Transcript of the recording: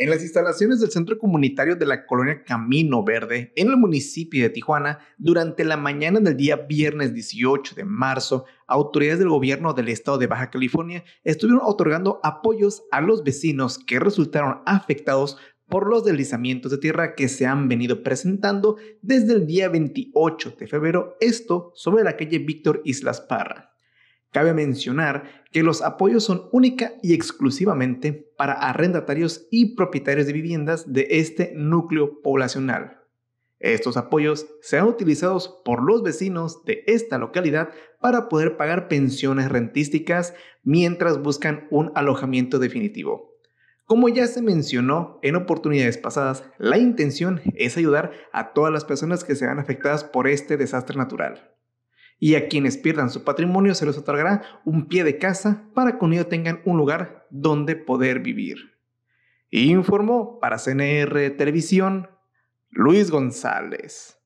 En las instalaciones del Centro Comunitario de la Colonia Camino Verde, en el municipio de Tijuana, durante la mañana del día viernes 18 de marzo, autoridades del gobierno del estado de Baja California estuvieron otorgando apoyos a los vecinos que resultaron afectados por los deslizamientos de tierra que se han venido presentando desde el día 28 de febrero, esto sobre la calle Víctor Islas Parra. Cabe mencionar que los apoyos son única y exclusivamente para arrendatarios y propietarios de viviendas de este núcleo poblacional. Estos apoyos se han utilizado por los vecinos de esta localidad para poder pagar pensiones rentísticas mientras buscan un alojamiento definitivo. Como ya se mencionó en oportunidades pasadas, la intención es ayudar a todas las personas que se afectadas por este desastre natural y a quienes pierdan su patrimonio se les otorgará un pie de casa para que con ello tengan un lugar donde poder vivir. Informó para CNR Televisión Luis González.